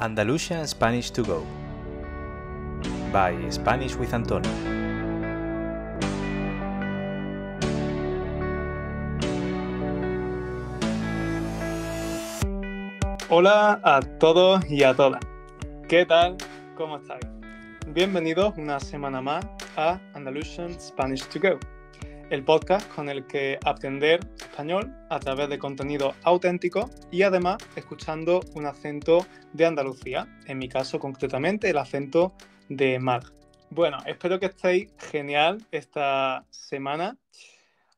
Andalusian Spanish to Go by Spanish with Antonio. Hola a todos y a todas. ¿Qué tal? ¿Cómo estáis? Bienvenidos una semana más a Andalusian Spanish to Go el podcast con el que aprender español a través de contenido auténtico y además escuchando un acento de Andalucía, en mi caso concretamente el acento de Mar. Bueno, espero que estéis genial esta semana.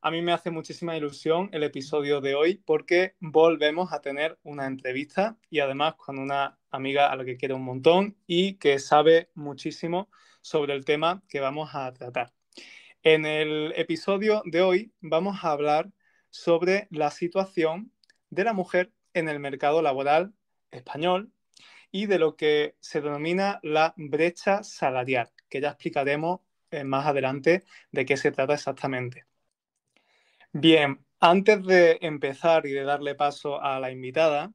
A mí me hace muchísima ilusión el episodio de hoy porque volvemos a tener una entrevista y además con una amiga a la que quiero un montón y que sabe muchísimo sobre el tema que vamos a tratar. En el episodio de hoy vamos a hablar sobre la situación de la mujer en el mercado laboral español y de lo que se denomina la brecha salarial, que ya explicaremos eh, más adelante de qué se trata exactamente. Bien, antes de empezar y de darle paso a la invitada,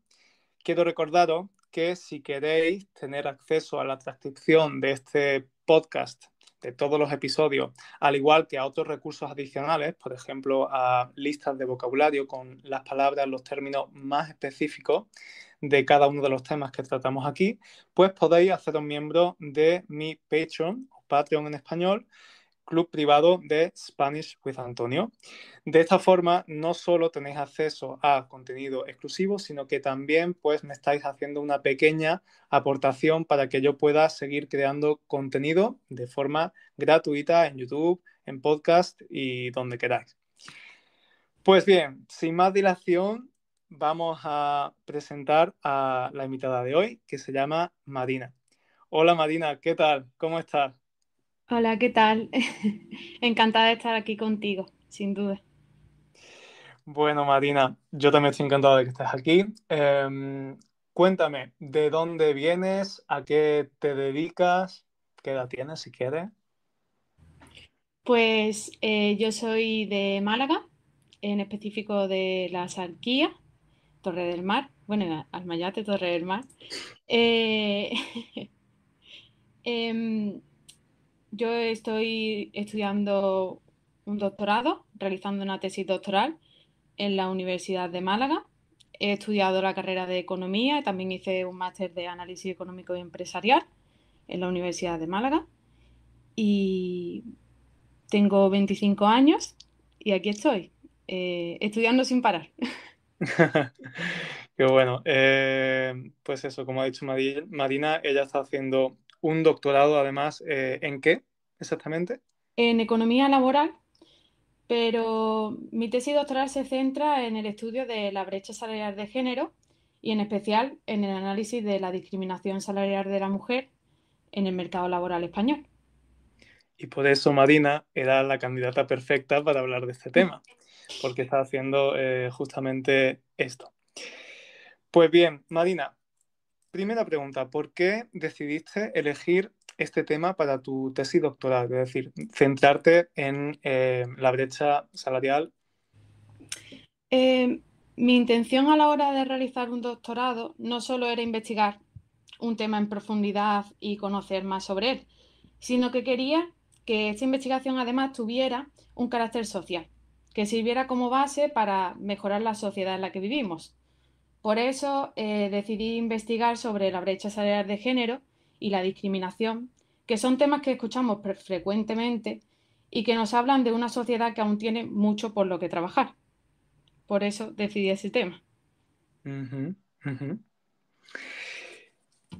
quiero recordaros que si queréis tener acceso a la transcripción de este podcast todos los episodios, al igual que a otros recursos adicionales, por ejemplo, a listas de vocabulario con las palabras, los términos más específicos de cada uno de los temas que tratamos aquí, pues podéis haceros miembro de mi Patreon o Patreon en español, club privado de Spanish with Antonio. De esta forma, no solo tenéis acceso a contenido exclusivo, sino que también pues, me estáis haciendo una pequeña aportación para que yo pueda seguir creando contenido de forma gratuita en YouTube, en podcast y donde queráis. Pues bien, sin más dilación, vamos a presentar a la invitada de hoy, que se llama Marina. Hola Marina, ¿qué tal? ¿Cómo estás? Hola, ¿qué tal? encantada de estar aquí contigo, sin duda. Bueno, Marina, yo también estoy encantada de que estés aquí. Em, cuéntame, ¿de dónde vienes? ¿A qué te dedicas? ¿Qué edad tienes, si quieres? Pues eh, yo soy de Málaga, en específico de la Sarquía, Torre del Mar, bueno, Almayate, Torre del Mar. Eh, em, yo estoy estudiando un doctorado, realizando una tesis doctoral en la Universidad de Málaga. He estudiado la carrera de Economía, también hice un máster de Análisis Económico y Empresarial en la Universidad de Málaga. Y tengo 25 años y aquí estoy, eh, estudiando sin parar. Qué bueno. Eh, pues eso, como ha dicho Marina, ella está haciendo un doctorado además eh, en qué exactamente? En economía laboral, pero mi tesis doctoral se centra en el estudio de la brecha salarial de género y en especial en el análisis de la discriminación salarial de la mujer en el mercado laboral español. Y por eso Marina era la candidata perfecta para hablar de este tema, porque está haciendo eh, justamente esto. Pues bien, Marina, primera pregunta, ¿por qué decidiste elegir este tema para tu tesis doctoral? Es decir, centrarte en eh, la brecha salarial. Eh, mi intención a la hora de realizar un doctorado no solo era investigar un tema en profundidad y conocer más sobre él, sino que quería que esta investigación además tuviera un carácter social, que sirviera como base para mejorar la sociedad en la que vivimos. Por eso eh, decidí investigar sobre la brecha salarial de género y la discriminación, que son temas que escuchamos frecuentemente y que nos hablan de una sociedad que aún tiene mucho por lo que trabajar. Por eso decidí ese tema.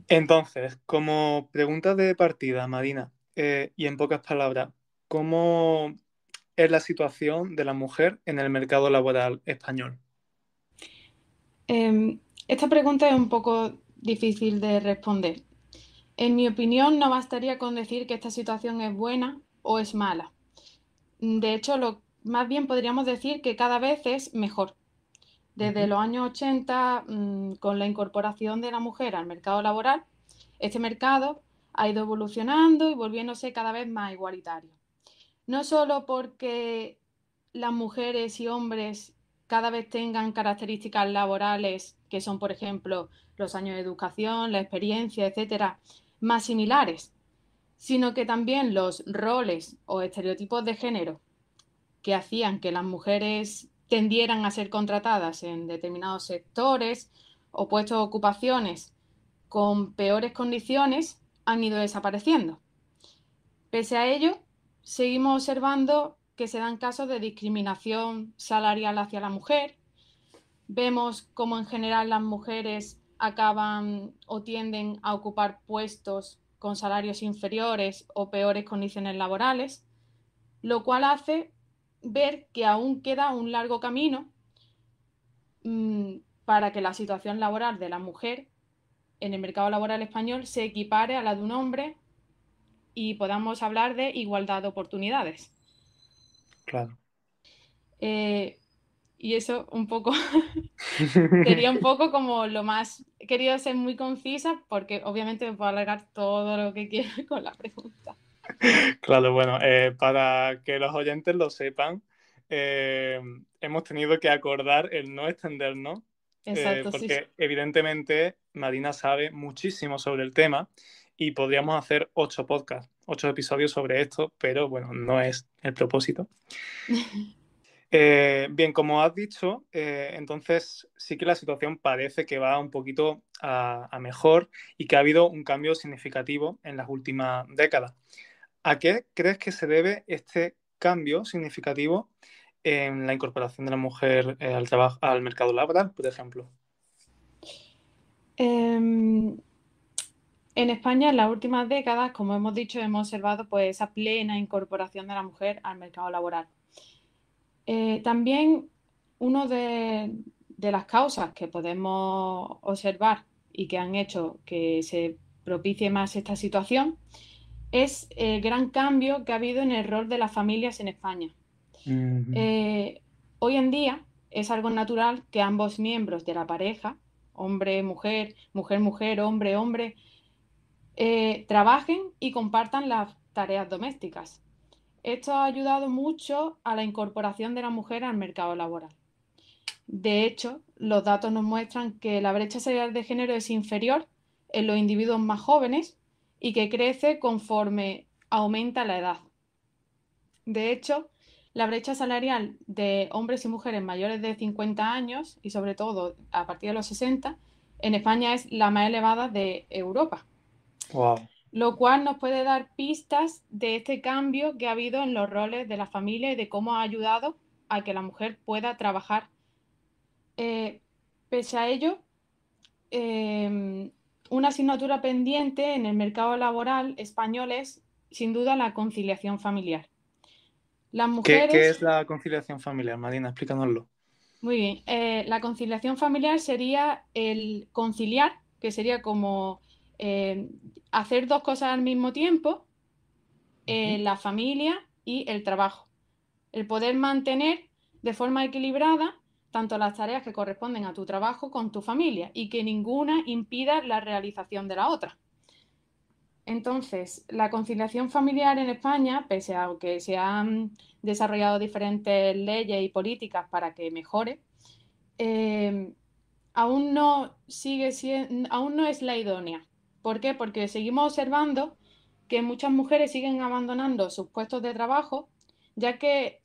Entonces, como pregunta de partida, Marina, eh, y en pocas palabras, ¿cómo es la situación de la mujer en el mercado laboral español? Em, esta pregunta es un poco difícil de responder. En mi opinión, no bastaría con decir que esta situación es buena o es mala. De hecho, lo, más bien podríamos decir que cada vez es mejor. Desde los años 80, mm, con la incorporación de la mujer al mercado laboral, este mercado ha ido evolucionando y volviéndose cada vez más igualitario. No solo porque las mujeres y hombres cada vez tengan características laborales, que son, por ejemplo, los años de educación, la experiencia, etcétera, más similares, sino que también los roles o estereotipos de género que hacían que las mujeres tendieran a ser contratadas en determinados sectores o puestos de ocupaciones con peores condiciones han ido desapareciendo. Pese a ello, seguimos observando que se dan casos de discriminación salarial hacia la mujer. Vemos cómo en general las mujeres acaban o tienden a ocupar puestos con salarios inferiores o peores condiciones laborales, lo cual hace ver que aún queda un largo camino mm, para que la situación laboral de la mujer en el mercado laboral español se equipare a la de un hombre y podamos hablar de igualdad de oportunidades. Claro. Eh, y eso un poco sería un poco como lo más he querido ser muy concisa porque obviamente me puedo alargar todo lo que quiera con la pregunta. Claro, bueno, eh, para que los oyentes lo sepan, eh, hemos tenido que acordar el no extendernos, Exacto, porque evidentemente Marina sabe muchísimo sobre el tema y podríamos hacer ocho podcasts ocho episodios sobre esto, pero bueno, no es el propósito. Eh, bien, como has dicho, eh, entonces sí que la situación parece que va un poquito a, mejor y que ha habido un cambio significativo en las últimas décadas. ¿A qué crees que se debe este cambio significativo en la incorporación de la mujer eh, al, al mercado laboral, por ejemplo? Em, en España, en las últimas décadas, como hemos dicho, hemos observado pues, esa plena incorporación de la mujer al mercado laboral. Eh, también una de, las causas que podemos observar y que han hecho que se propicie más esta situación es el eh, gran cambio que ha habido en el rol de las familias en España. Eh, hoy en día es algo natural que ambos miembros de la pareja, hombre-mujer, mujer-mujer, hombre-hombre, eh, trabajen y compartan las tareas domésticas. Esto ha ayudado mucho a la incorporación de la mujer al mercado laboral. De hecho, los datos nos muestran que la brecha salarial de género es inferior en los individuos más jóvenes y que crece conforme aumenta la edad. De hecho, la brecha salarial de hombres y mujeres mayores de 50 años y sobre todo a partir de los 60 en España es la más elevada de Europa. Lo cual nos puede dar pistas de este cambio que ha habido en los roles de la familia y de cómo ha ayudado a que la mujer pueda trabajar. Eh, pese a ello, em, una asignatura pendiente en el mercado laboral español es, sin duda, la conciliación familiar. Las mujeres... ¿Qué, es la conciliación familiar, Marina? Explícanoslo. Muy bien. Eh, la conciliación familiar sería el conciliar, que sería como eh, hacer dos cosas al mismo tiempo, eh, la familia y el trabajo. El poder mantener de forma equilibrada tanto las tareas que corresponden a tu trabajo con tu familia y que ninguna impida la realización de la otra. Entonces, la conciliación familiar en España, pese a que se han desarrollado diferentes leyes y políticas para que mejore, eh, aún, no sigue aún no es la idónea. ¿Por qué? Porque seguimos observando que muchas mujeres siguen abandonando sus puestos de trabajo, ya que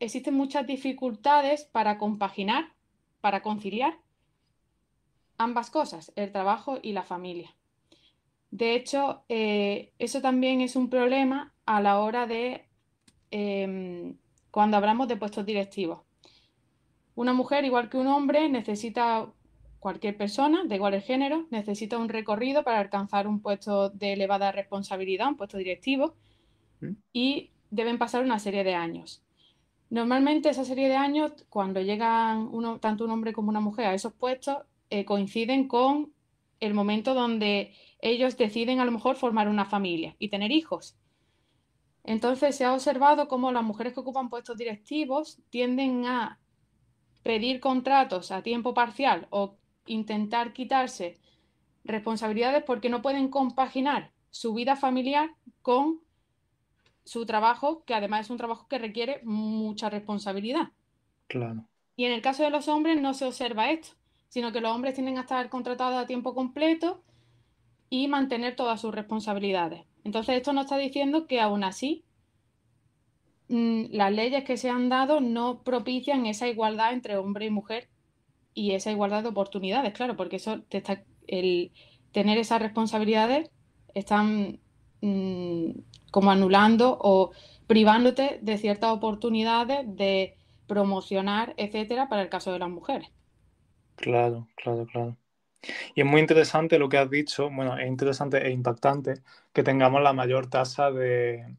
existen muchas dificultades para compaginar, para conciliar ambas cosas, el trabajo y la familia. De hecho, eh, eso también es un problema a la hora de em, cuando hablamos de puestos directivos. Una mujer, igual que un hombre, necesita Cualquier persona, de igual género necesita un recorrido para alcanzar un puesto de elevada responsabilidad, un puesto directivo, mm. y deben pasar una serie de años. Normalmente esa serie de años, cuando llegan uno, tanto un hombre como una mujer a esos puestos, eh, coinciden con el momento donde ellos deciden a lo mejor formar una familia y tener hijos. Entonces se ha observado cómo las mujeres que ocupan puestos directivos tienden a pedir contratos a tiempo parcial o intentar quitarse responsabilidades porque no pueden compaginar su vida familiar con su trabajo, que además es un trabajo que requiere mucha responsabilidad. Claro. Y en el caso de los hombres no se observa esto, sino que los hombres tienen que estar contratados a tiempo completo y mantener todas sus responsabilidades. Entonces, esto nos está diciendo que aún así mm, las leyes que se han dado no propician esa igualdad entre hombre y mujer y esa igualdad de oportunidades, claro, porque eso está, el tener esas responsabilidades están mm, como anulando o privándote de ciertas oportunidades de promocionar, etcétera, para el caso de las mujeres. Claro, claro, claro. Y es muy interesante lo que has dicho, bueno, es interesante e impactante que tengamos la mayor tasa de,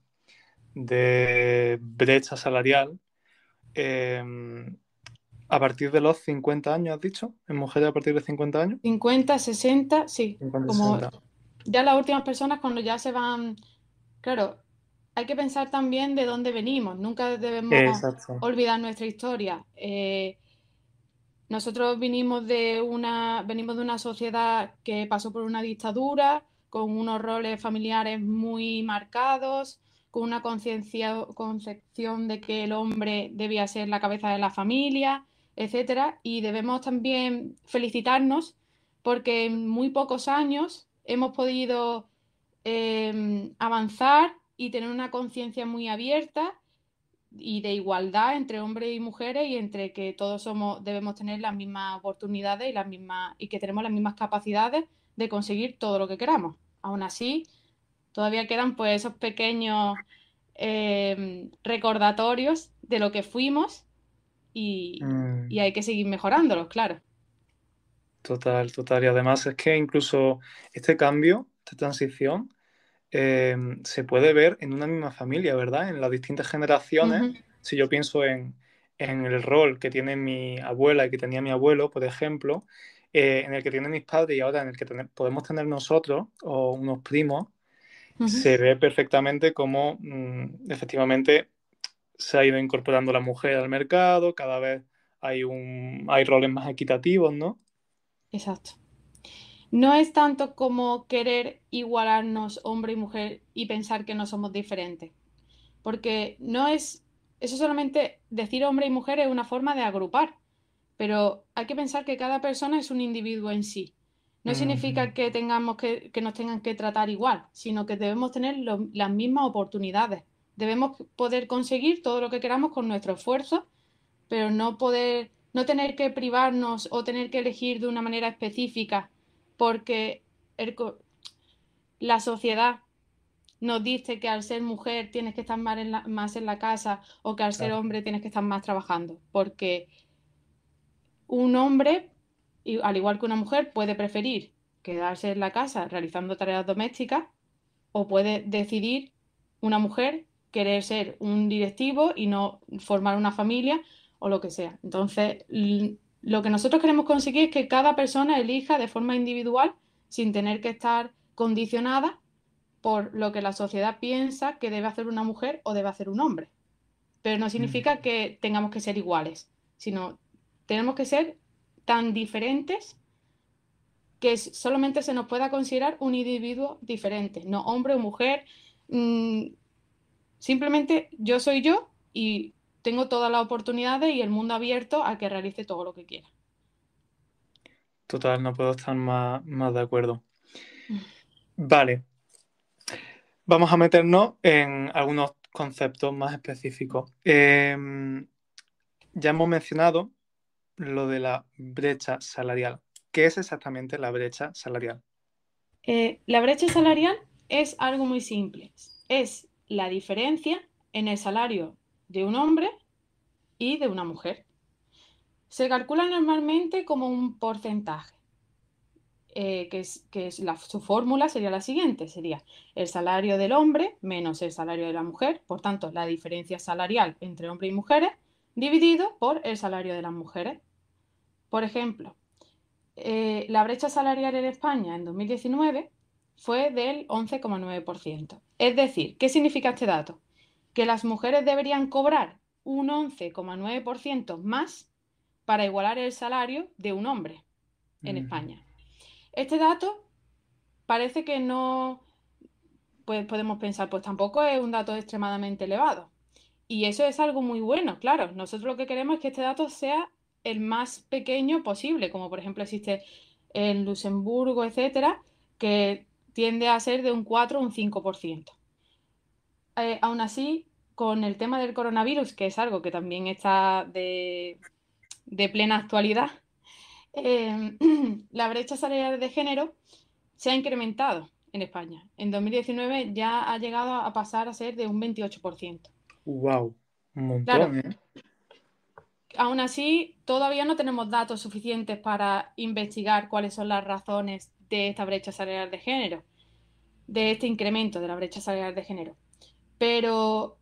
brecha salarial. Eh, a partir de los 50 años, has dicho, en mujeres a partir de 50 años. 50, 60, sí. Ya las últimas personas cuando ya se van, claro, hay que pensar también de dónde venimos, nunca debemos olvidar nuestra historia. Eh, nosotros vinimos de una, venimos de una sociedad que pasó por una dictadura, con unos roles familiares muy marcados, con una conciencia, concepción de que el hombre debía ser la cabeza de la familia, etcétera. Y debemos también felicitarnos porque en muy pocos años hemos podido em, avanzar y tener una conciencia muy abierta y de igualdad entre hombres y mujeres y entre que todos somos debemos tener las mismas oportunidades y las mismas y que tenemos las mismas capacidades de conseguir todo lo que queramos. Aún así, todavía quedan pues esos pequeños em, recordatorios de lo que fuimos Mm. y, hay que seguir mejorándolos, claro. Total, total. Y además es que incluso este cambio, esta transición, em, se puede ver en una misma familia, ¿verdad? En las distintas generaciones. Si yo pienso en, el rol que tiene mi abuela y que tenía mi abuelo, por ejemplo, eh, en el que tienen mis padres y ahora en el que podemos tener nosotros o unos primos, se ve perfectamente cómo mm, efectivamente se ha ido incorporando la mujer al mercado, cada vez hay, un, hay roles más equitativos, ¿no? Exacto. No es tanto como querer igualarnos hombre y mujer y pensar que no somos diferentes, porque no es, eso solamente decir hombre y mujer es una forma de agrupar, pero hay que pensar que cada persona es un individuo en sí. No significa que, tengamos que, que, nos tengan que tratar igual, sino que debemos tener las mismas oportunidades Debemos poder conseguir todo lo que queramos con nuestro esfuerzo, pero no poder, no tener que privarnos o tener que elegir de una manera específica, porque la sociedad nos dice que al ser mujer tienes que estar más en la, casa o que al ser hombre tienes que estar más trabajando, porque un hombre, al igual que una mujer, puede preferir quedarse en la casa realizando tareas domésticas o puede decidir una mujer querer ser un directivo y no formar una familia o lo que sea. Entonces, lo que nosotros queremos conseguir es que cada persona elija de forma individual sin tener que estar condicionada por lo que la sociedad piensa que debe hacer una mujer o debe hacer un hombre. Pero no significa mm. que tengamos que ser iguales, sino tenemos que ser tan diferentes que solamente se nos pueda considerar un individuo diferente, no hombre o mujer, mm, Simplemente yo soy yo y tengo todas las oportunidades y el mundo abierto a que realice todo lo que quiera. Total, no puedo estar más, de acuerdo. Mm. Vale. Vamos a meternos en algunos conceptos más específicos. Em, ya hemos mencionado lo de la brecha salarial. ¿Qué es exactamente la brecha salarial? Eh, la brecha salarial es algo muy simple. Es la diferencia en el salario de un hombre y de una mujer. Se calcula normalmente como un porcentaje, eh, que, su fórmula sería la siguiente, sería el salario del hombre menos el salario de la mujer, por tanto, la diferencia salarial entre hombres y mujeres, dividido por el salario de las mujeres. Por ejemplo, eh, la brecha salarial en España en 2019 fue del 11,9%. Es decir, ¿qué significa este dato? Que las mujeres deberían cobrar un 11,9% más para igualar el salario de un hombre en España. Este dato parece que no, pues podemos pensar, pues tampoco es un dato extremadamente elevado. Y eso es algo muy bueno, claro. Nosotros lo que queremos es que este dato sea el más pequeño posible, como por ejemplo existe en Luxemburgo, etcétera, que tiende a ser de un 4 o un 5%. Eh, aún así, con el tema del coronavirus, que es algo que también está de, plena actualidad, em, la brecha salarial de género se ha incrementado en España. En 2019 ya ha llegado a pasar a ser de un 28%. ¡Wow! Un montón, Aún ¿eh? así, todavía no tenemos datos suficientes para investigar cuáles son las razones de esta brecha salarial de género, de este incremento de la brecha salarial de género. Pero,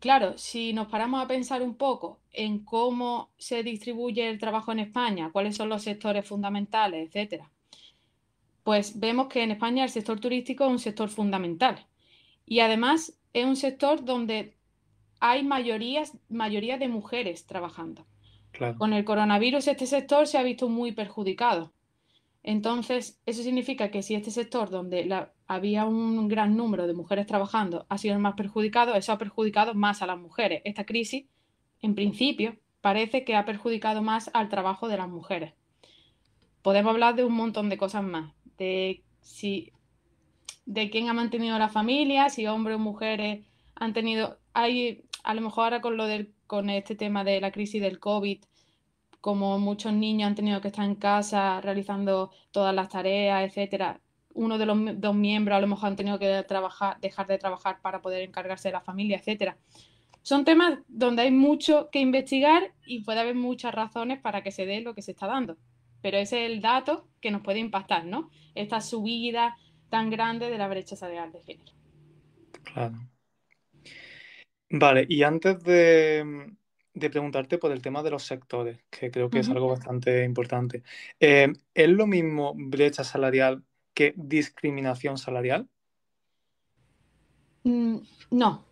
claro, si nos paramos a pensar un poco en cómo se distribuye el trabajo en España, cuáles son los sectores fundamentales, etcétera, pues vemos que en España el sector turístico es un sector fundamental. Y además es un sector donde hay mayorías, mayoría de mujeres trabajando. Con el coronavirus este sector se ha visto muy perjudicado. Entonces, eso significa que si este sector donde había un gran número de mujeres trabajando ha sido el más perjudicado, eso ha perjudicado más a las mujeres. Esta crisis, en principio, parece que ha perjudicado más al trabajo de las mujeres. Podemos hablar de un montón de cosas más, de si de quién ha mantenido la familia, si hombres o mujeres han tenido hay a lo mejor ahora con lo con este tema de la crisis del COVID como muchos niños han tenido que estar en casa realizando todas las tareas, etcétera, uno de los dos miembros a lo mejor han tenido que trabajar, dejar de trabajar para poder encargarse de la familia, etcétera. Son temas donde hay mucho que investigar y puede haber muchas razones para que se dé lo que se está dando. Pero ese es el dato que nos puede impactar, ¿no? Esta subida tan grande de la brecha salarial de género. Claro. Vale, y antes de, de preguntarte por el tema de los sectores, que creo que es algo bastante importante. Eh, ¿Es lo mismo brecha salarial que discriminación salarial? Mm, no.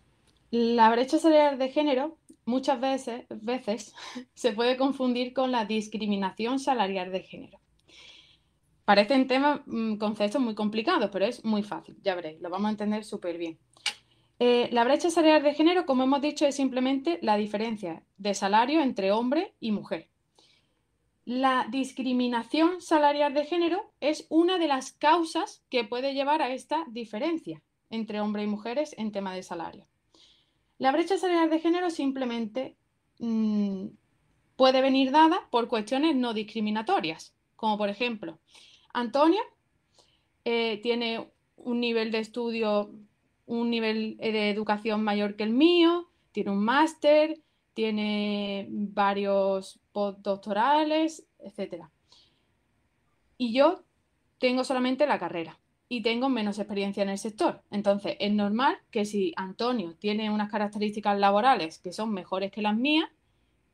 La brecha salarial de género muchas veces, veces se puede confundir con la discriminación salarial de género. Parecen temas, mm, conceptos muy complicados, pero es muy fácil, ya veréis, lo vamos a entender súper bien. Eh, la brecha salarial de género, como hemos dicho, es simplemente la diferencia de salario entre hombre y mujer. La discriminación salarial de género es una de las causas que puede llevar a esta diferencia entre hombres y mujeres en tema de salario. La brecha salarial de género simplemente mm, puede venir dada por cuestiones no discriminatorias, como por ejemplo, Antonio eh, tiene un nivel de estudio un nivel eh, de educación mayor que el mío, tiene un máster, tiene varios postdoctorales, etc. Y yo tengo solamente la carrera y tengo menos experiencia en el sector. Entonces, es normal que si Antonio tiene unas características laborales que son mejores que las mías,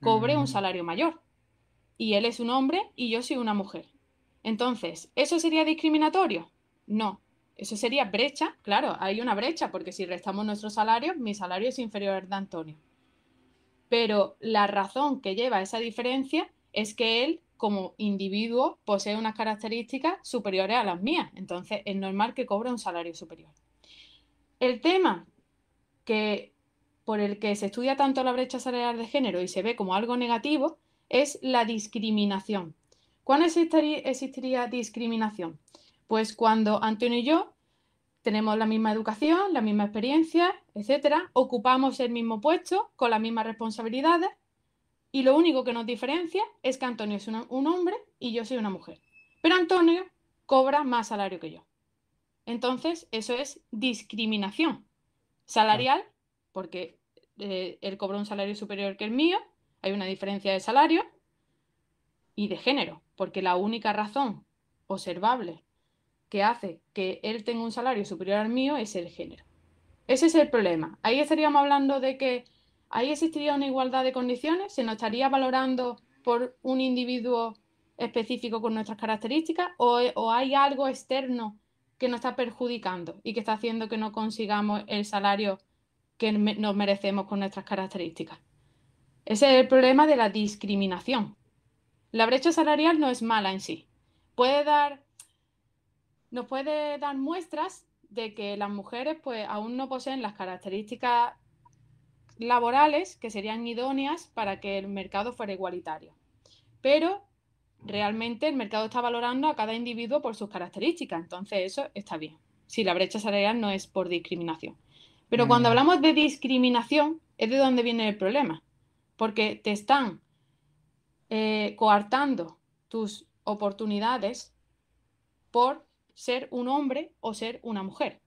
cobre un mm. salario mayor. Y él es un hombre y yo soy una mujer. Entonces, ¿eso sería discriminatorio? No, eso sería brecha, claro, hay una brecha, porque si restamos nuestros salario, mi salario es inferior al de Antonio. Pero la razón que lleva esa diferencia es que él, como individuo, posee unas características superiores a las mías. Entonces, es normal que cobre un salario superior. El tema que, por el que se estudia tanto la brecha salarial de género y se ve como algo negativo es la discriminación. ¿Cuándo existiría discriminación? Pues cuando Antonio y yo tenemos la misma educación, la misma experiencia, etcétera, ocupamos el mismo puesto con las mismas responsabilidades y lo único que nos diferencia es que Antonio es un hombre y yo soy una mujer. Pero Antonio cobra más salario que yo. Entonces, eso es discriminación salarial, porque eh, él cobra un salario superior que el mío, hay una diferencia de salario y de género, porque la única razón observable que hace que él tenga un salario superior al mío es el género. Ese es el problema. Ahí estaríamos hablando de que ahí existiría una igualdad de condiciones, se nos estaría valorando por un individuo específico con nuestras características o, hay algo externo que nos está perjudicando y que está haciendo que no consigamos el salario que nos merecemos con nuestras características. Ese es el problema de la discriminación. La brecha salarial no es mala en sí. Puede dar nos puede dar muestras de que las mujeres pues aún no poseen las características laborales que serían idóneas para que el mercado fuera igualitario. Pero realmente el mercado está valorando a cada individuo por sus características, entonces eso está bien. Si la brecha salarial no es por discriminación. Pero mm. cuando hablamos de discriminación es de donde viene el problema, porque te están eh, coartando tus oportunidades por ser un hombre o ser una mujer.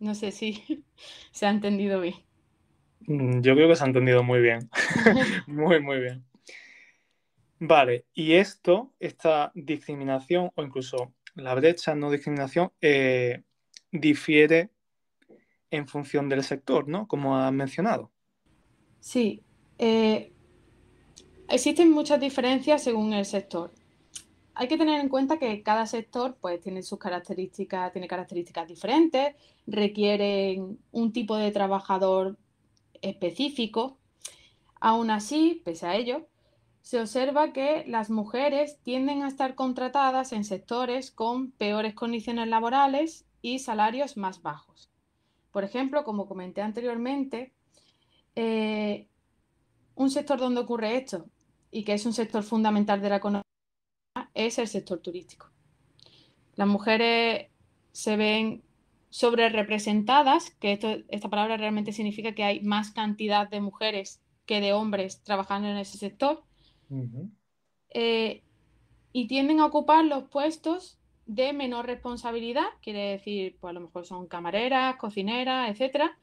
No sé si se ha entendido bien. Mm, yo creo que se ha entendido muy bien. muy, muy bien. Vale, y esto, esta discriminación o incluso la brecha no discriminación, eh, difiere en función del sector, ¿no? Como has mencionado. Sí. Eh, existen muchas diferencias según el sector hay que tener en cuenta que cada sector pues tiene sus características, tiene características diferentes, requieren un tipo de trabajador específico. Aún así, pese a ello, se observa que las mujeres tienden a estar contratadas en sectores con peores condiciones laborales y salarios más bajos. Por ejemplo, como comenté anteriormente, eh, un sector donde ocurre esto y que es un sector fundamental de la economía es el sector turístico. Las mujeres se ven sobre representadas, que esta palabra realmente significa que hay más cantidad de mujeres que de hombres trabajando en ese sector, eh, y tienden a ocupar los puestos de menor responsabilidad, quiere decir, pues a lo mejor son camareras, cocineras, etcétera,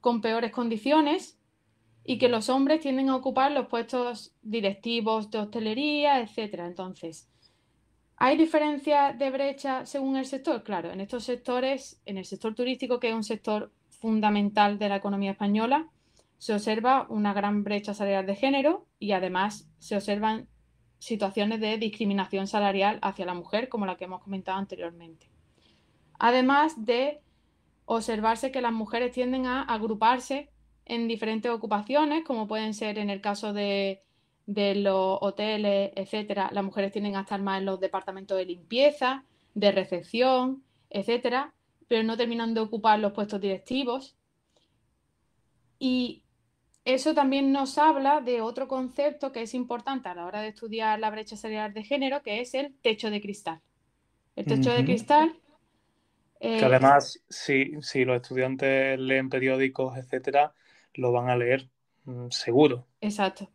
con peores condiciones y que los hombres tienden a ocupar los puestos directivos de hostelería, etcétera. Entonces, ¿hay diferencia de brecha según el sector? Claro, en estos sectores, en el sector turístico, que es un sector fundamental de la economía española, se observa una gran brecha salarial de género y además se observan situaciones de discriminación salarial hacia la mujer, como la que hemos comentado anteriormente. Además de observarse que las mujeres tienden a agruparse en diferentes ocupaciones, como pueden ser en el caso de, los hoteles, etcétera. Las mujeres tienden a estar más en los departamentos de limpieza, de recepción, etcétera, pero no terminan de ocupar los puestos directivos. Y eso también nos habla de otro concepto que es importante a la hora de estudiar la brecha salarial de género, que es el techo de cristal. El techo de cristal. que eh, además, si, los estudiantes leen periódicos, etcétera, lo van a leer mm, seguro. Exacto.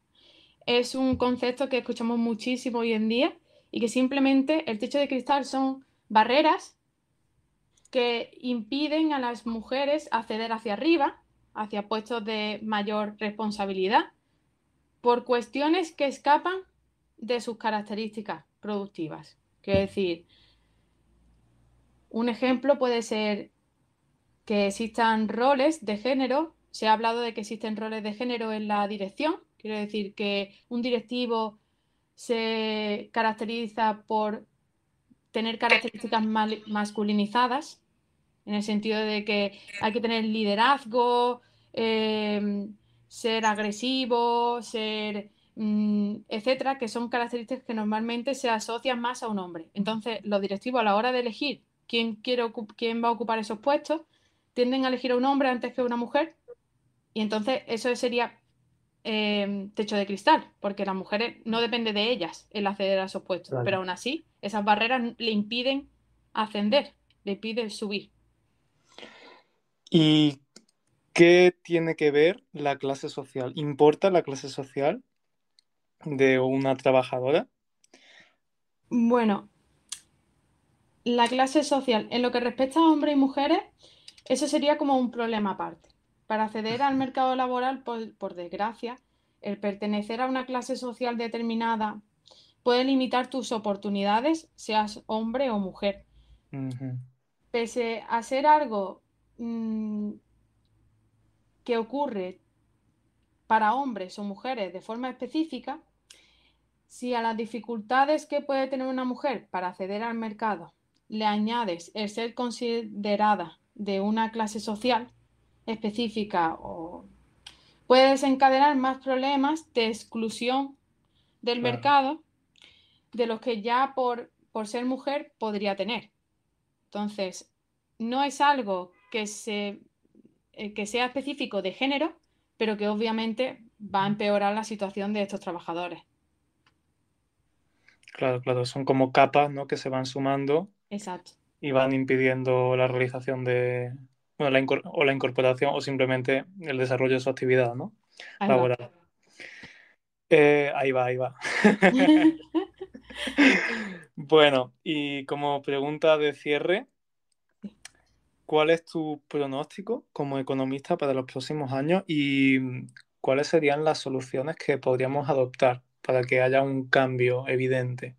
Es un concepto que escuchamos muchísimo hoy en día y que simplemente el techo de cristal son barreras que impiden a las mujeres acceder hacia arriba, hacia puestos de mayor responsabilidad, por cuestiones que escapan de sus características productivas. Quiero decir, un ejemplo puede ser que existan roles de género se ha hablado de que existen roles de género en la dirección, Quiero decir que un directivo se caracteriza por tener características masculinizadas, en el sentido de que hay que tener liderazgo, em, ser agresivo, ser mm, etcétera, que son características que normalmente se asocian más a un hombre. Entonces, los directivos a la hora de elegir quién, quiere, quién va a ocupar esos puestos, tienden a elegir a un hombre antes que a una mujer y entonces eso sería em, techo de cristal, porque las mujeres no depende de ellas el acceder a esos puestos, pero aún así esas barreras le impiden ascender, le impiden subir. ¿Y qué tiene que ver la clase social? ¿Importa la clase social de una trabajadora? Bueno, la clase social, en lo que respecta a hombres y mujeres, eso sería como un problema aparte. Para acceder al mercado laboral, por, desgracia, el pertenecer a una clase social determinada puede limitar tus oportunidades, seas hombre o mujer. Pese a ser algo mm, que ocurre para hombres o mujeres de forma específica, si a las dificultades que puede tener una mujer para acceder al mercado le añades el ser considerada de una clase social, específica o puede desencadenar más problemas de exclusión del mercado de los que ya por, por ser mujer podría tener. Entonces, no es algo que, se, eh, sea específico de género, pero que obviamente va a empeorar la situación de estos trabajadores. Claro, claro, son como capas que se van sumando y van impidiendo la realización de, o la incorporación o simplemente el desarrollo de su actividad ¿no? Ahí laboral. Va. Eh, ahí va, ahí va. bueno, y como pregunta de cierre, ¿cuál es tu pronóstico como economista para los próximos años y cuáles serían las soluciones que podríamos adoptar para que haya un cambio evidente?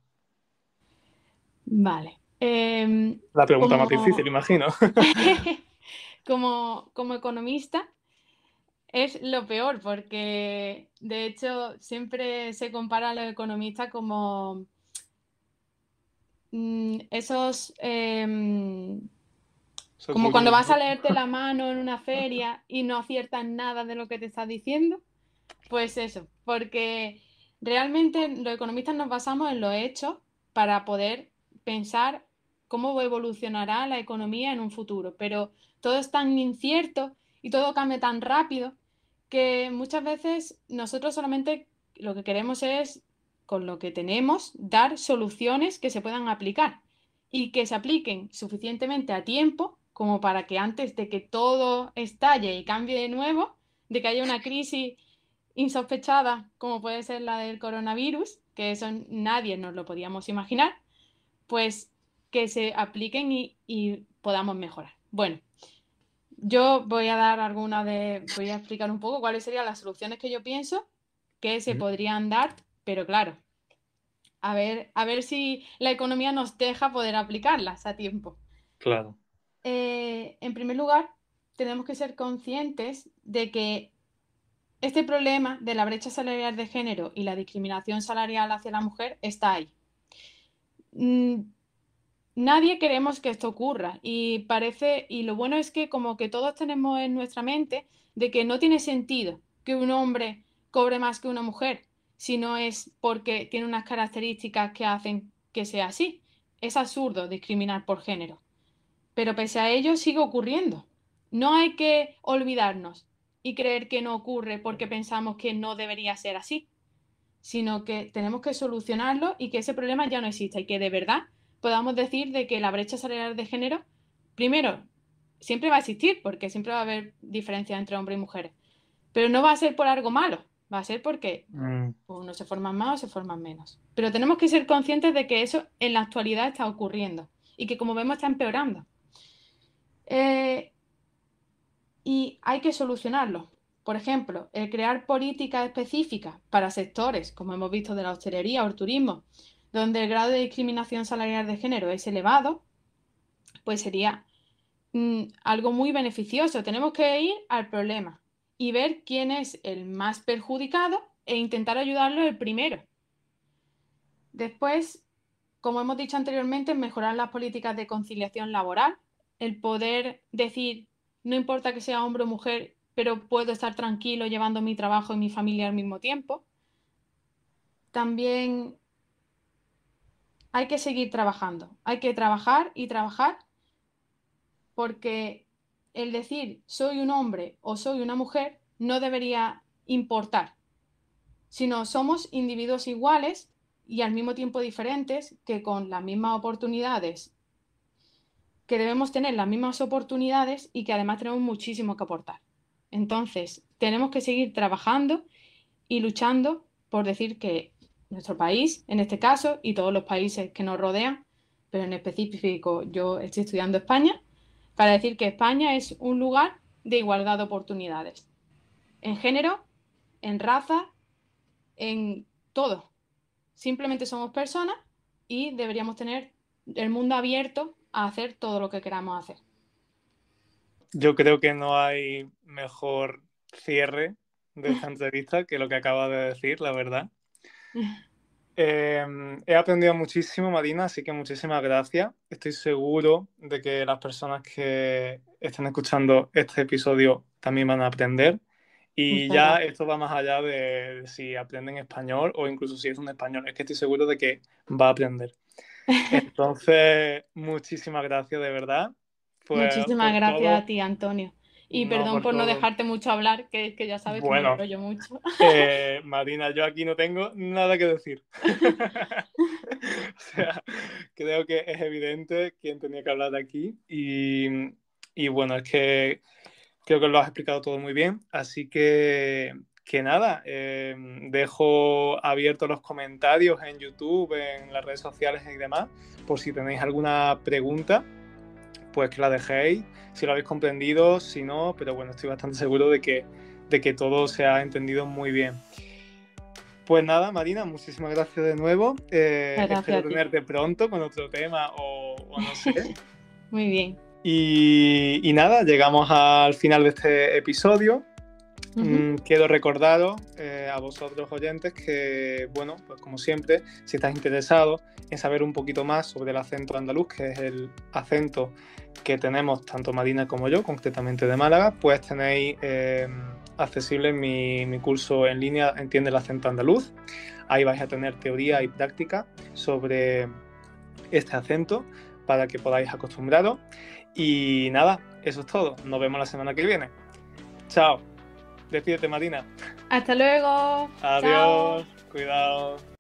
Vale. Em, la pregunta más difícil, imagino. como, economista es lo peor, porque de hecho siempre se compara a los economistas como mm, em, esos... como cuando vas a leerte la mano en una feria y no aciertas nada de lo que te estás diciendo, pues eso, porque realmente los economistas nos basamos en los hechos para poder pensar cómo evolucionará la economía en un futuro, pero todo es tan incierto y todo cambia tan rápido que muchas veces nosotros solamente lo que queremos es, con lo que tenemos, dar soluciones que se puedan aplicar y que se apliquen suficientemente a tiempo como para que antes de que todo estalle y cambie de nuevo, de que haya una crisis insospechada como puede ser la del coronavirus, que eso nadie nos lo podíamos imaginar, pues que se apliquen y, podamos mejorar. Bueno, yo voy a dar alguna de, voy a explicar un poco cuáles serían las soluciones que yo pienso que se podrían dar, pero claro, a ver, a ver si la economía nos deja poder aplicarlas a tiempo. Claro. Eh, en primer lugar, tenemos que ser conscientes de que este problema de la brecha salarial de género y la discriminación salarial hacia la mujer está ahí. Mm, nadie queremos que esto ocurra y parece, y lo bueno es que como que todos tenemos en nuestra mente de que no tiene sentido que un hombre cobre más que una mujer, si no es porque tiene unas características que hacen que sea así. Es absurdo discriminar por género. Pero pese a ello sigue ocurriendo. No hay que olvidarnos y creer que no ocurre porque pensamos que no debería ser así, sino que tenemos que solucionarlo y que ese problema ya no exista y que de verdad podamos decir de que la brecha salarial de género, primero, siempre va a existir, porque siempre va a haber diferencias entre hombres y mujeres, pero no va a ser por algo malo, va a ser porque mm. pues, uno se forman más o se forman menos. Pero tenemos que ser conscientes de que eso en la actualidad está ocurriendo y que como vemos está empeorando. Eh, y hay que solucionarlo. Por ejemplo, el crear políticas específicas para sectores, como hemos visto de la hostelería o el turismo, donde el grado de discriminación salarial de género es elevado, pues sería mm, algo muy beneficioso. Tenemos que ir al problema y ver quién es el más perjudicado e intentar ayudarlo el primero. Después, como hemos dicho anteriormente, mejorar las políticas de conciliación laboral, el poder decir, no importa que sea hombre o mujer, pero puedo estar tranquilo llevando mi trabajo y mi familia al mismo tiempo. También hay que seguir trabajando, hay que trabajar y trabajar porque el decir soy un hombre o soy una mujer no debería importar, sino somos individuos iguales y al mismo tiempo diferentes que con las mismas oportunidades, que debemos tener las mismas oportunidades y que además tenemos muchísimo que aportar. Entonces, tenemos que seguir trabajando y luchando por decir que nuestro país, en este caso, y todos los países que nos rodean, pero en específico yo estoy estudiando España, para decir que España es un lugar de igualdad de oportunidades, en género, en raza, en todo. Simplemente somos personas y deberíamos tener el mundo abierto a hacer todo lo que queramos hacer. Yo creo que no hay mejor cierre de esta entrevista que lo que acaba de decir, la verdad. Em, he aprendido muchísimo, Marina, así que muchísimas gracias. Estoy seguro de que las personas que están escuchando este episodio también van a aprender. Y ya esto va más allá de si aprenden español o incluso si es un español. Es que estoy seguro de que va a aprender. Entonces, muchísimas gracias de verdad. muchísimas gracias a ti, Antonio. Y perdón por, no dejarte mucho hablar, que, que ya sabes que me enrollo mucho. Eh, Marina, yo aquí no tengo nada que decir. o sea, creo que es evidente quién tenía que hablar de aquí. Y, bueno, es que creo que lo has explicado todo muy bien. Así que, que nada, em, dejo abiertos los comentarios en YouTube, en las redes sociales y demás, por si tenéis alguna pregunta pues que la dejéis, si lo habéis comprendido, si no, pero bueno, estoy bastante seguro de que, de que todo se ha entendido muy bien. Pues nada, Marina, muchísimas gracias de nuevo. Eh, espero tenerte pronto con otro tema o, no sé. muy bien. y, nada, llegamos al final de este episodio. Mm, Quiero recordaros eh, a vosotros oyentes que, bueno, pues como siempre, si estáis interesados en saber un poquito más sobre el acento andaluz, que es el acento que tenemos tanto Marina como yo, concretamente de Málaga, pues tenéis em, accesible mi, mi, curso en línea Entiende el acento andaluz. Ahí vais a tener teoría y práctica sobre este acento para que podáis acostumbraros. Y nada, eso es todo. Nos vemos la semana que viene. Chao. Despídete, Marina. Hasta luego. Adiós. Cuidado.